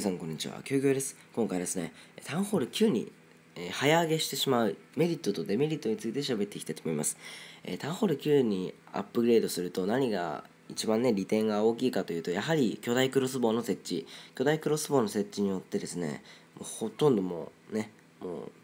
皆さんこんにちは、休業です。今回ですね、タウンホール9に、えー、早上げしてしまうメリットとデメリットについて喋っていきたいと思います。えー、タウンホール9にアップグレードすると何が一番ね、利点が大きいかというと、やはり巨大クロスボウの設置、巨大クロスボウの設置によってですね、もうほとんどもうね、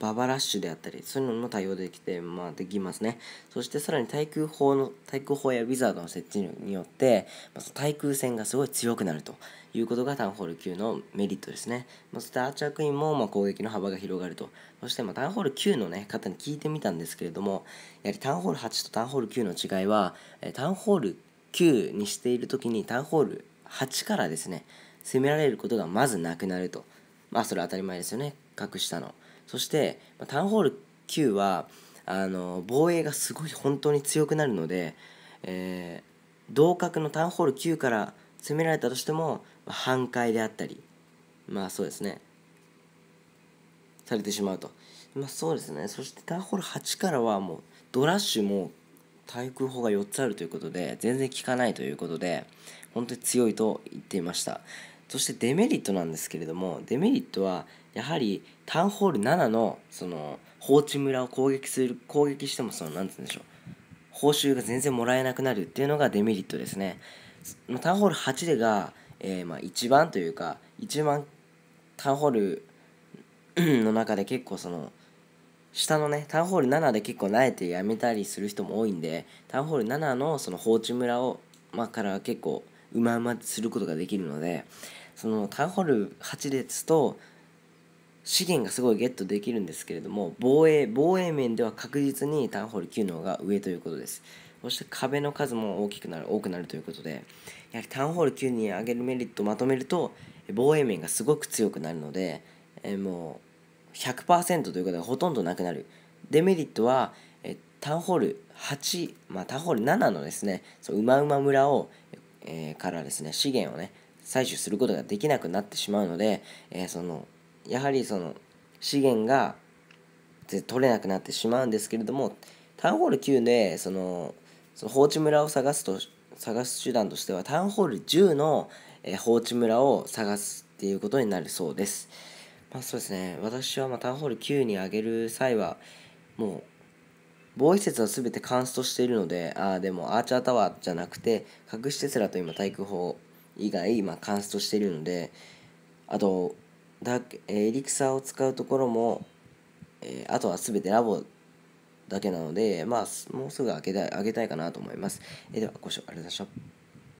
ババラッシュであったり、そういうのも対応できて、まあ、できますね。そしてさらに対空砲の、対空砲やウィザードの設置によって、まあ、対空戦がすごい強くなるということがタウンホール9のメリットですね。まあ、そしてアーチャークイーンも、まあ、攻撃の幅が広がると。そして、まあ、タウンホール9の、ね、方に聞いてみたんですけれども、やはりタウンホール8とタウンホール9の違いは、えタウンホール9にしている時にタウンホール8からですね、攻められることがまずなくなると。まあそれは当たり前ですよね。し下の。そして、まあ、タウンホール9はあの防衛がすごい本当に強くなるので、えー、同格のタウンホール9から攻められたとしても、まあ、半壊であったりまあそうですねされてしまうとまあそうですねそしてタウンホール8からはもうドラッシュも対空砲が4つあるということで全然効かないということで本当に強いと言っていましたそしてデメリットなんですけれどもデメリットはやはりタウンホール7のその放置村を攻撃する攻撃してもその何て言うんでしょう報酬が全然もらえなくなるっていうのがデメリットですね。タウンホール8でが、えー、まあ一番というか一番タウンホールの中で結構その下のねタウンホール7で結構慣れてやめたりする人も多いんでタウンホール7のその放置村を、まあ、から結構うまうますることができるのでそのタンホール8列と資源がすごいゲットできるんですけれども防衛防衛面では確実にターンホール9の方が上ということですそして壁の数も大きくなる多くなるということでやはりターンホール9に上げるメリットをまとめると防衛面がすごく強くなるので、えもう100%ということがほとんどなくなるデメリットは、えタウンホール8、まあ、タンホール7のですねそううまうま村をえー、からですね資源をね採取することができなくなってしまうので、えー、そのやはりその資源が取れなくなってしまうんですけれどもタウンホール9でそのその放置村を探すと探す手段としてはタウンホール10の、え放置村を探すっていうことになるそうです。まあ、そうですね私はまあタウンホール9に上げる際はもう防衛施設は全てカンストしているので、ああ、でもアーチャータワーじゃなくて、隠し施設らと今、対空砲以外、まカンストしているので、あと、ダエリクサーを使うところも、えー、あとは全てラボだけなので、まあ、もうすぐ開けたい、開げたいかなと思います。えー、では、ご視聴ありがとうございました。